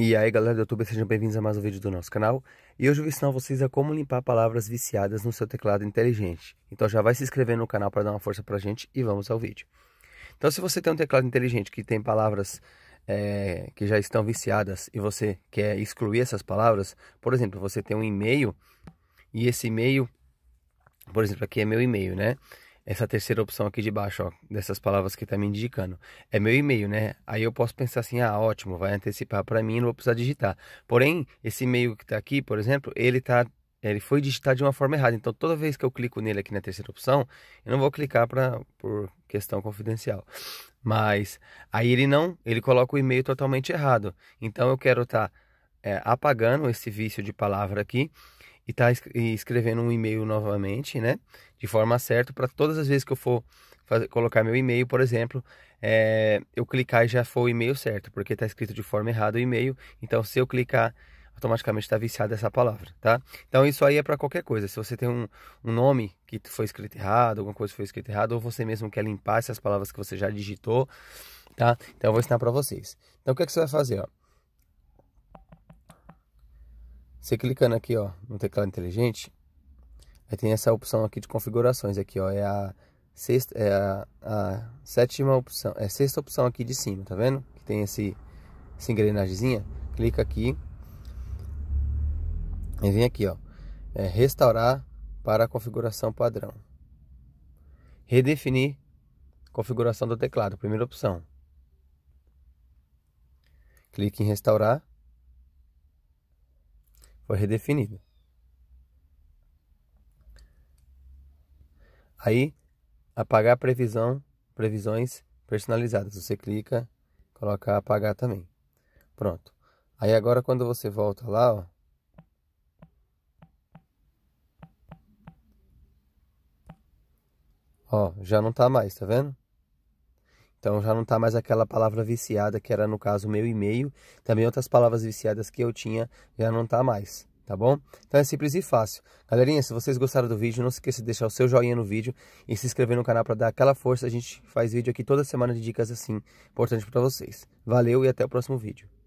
E aí galera do YouTube, sejam bem-vindos a mais um vídeo do nosso canal E hoje eu vou ensinar vocês a como limpar palavras viciadas no seu teclado inteligente Então já vai se inscrevendo no canal para dar uma força pra gente e vamos ao vídeo Então se você tem um teclado inteligente que tem palavras é, que já estão viciadas e você quer excluir essas palavras Por exemplo, você tem um e-mail e esse e-mail, por exemplo aqui é meu e-mail né essa terceira opção aqui de baixo, ó, dessas palavras que está me indicando. É meu e-mail, né? Aí eu posso pensar assim, ah, ótimo, vai antecipar para mim, não vou precisar digitar. Porém, esse e-mail que está aqui, por exemplo, ele tá, ele foi digitado de uma forma errada. Então, toda vez que eu clico nele aqui na terceira opção, eu não vou clicar para por questão confidencial. Mas aí ele não, ele coloca o e-mail totalmente errado. Então, eu quero estar tá, é, apagando esse vício de palavra aqui e tá escrevendo um e-mail novamente, né? De forma certa, para todas as vezes que eu for fazer, colocar meu e-mail, por exemplo, é, eu clicar e já for o e-mail certo, porque tá escrito de forma errada o e-mail. Então, se eu clicar, automaticamente está viciada essa palavra, tá? Então, isso aí é para qualquer coisa. Se você tem um, um nome que foi escrito errado, alguma coisa foi escrita errado, ou você mesmo quer limpar essas palavras que você já digitou, tá? Então, eu vou ensinar para vocês. Então, o que, é que você vai fazer? Ó? Você clicando aqui, ó, no teclado inteligente, aí tem essa opção aqui de configurações aqui, ó, é a sexta, é a, a sétima opção, é a sexta opção aqui de cima, tá vendo? Que tem esse essa engrenagemzinha, clica aqui e vem aqui, ó, é restaurar para a configuração padrão. Redefinir configuração do teclado, primeira opção. Clique em restaurar foi redefinido. Aí, apagar previsão, previsões personalizadas. Você clica, coloca apagar também. Pronto. Aí agora quando você volta lá, ó, ó já não está mais, tá vendo? Então já não está mais aquela palavra viciada que era no caso meu e-mail, também outras palavras viciadas que eu tinha já não está mais, tá bom? Então é simples e fácil. Galerinha, se vocês gostaram do vídeo, não se esqueça de deixar o seu joinha no vídeo e se inscrever no canal para dar aquela força. A gente faz vídeo aqui toda semana de dicas assim, importante para vocês. Valeu e até o próximo vídeo.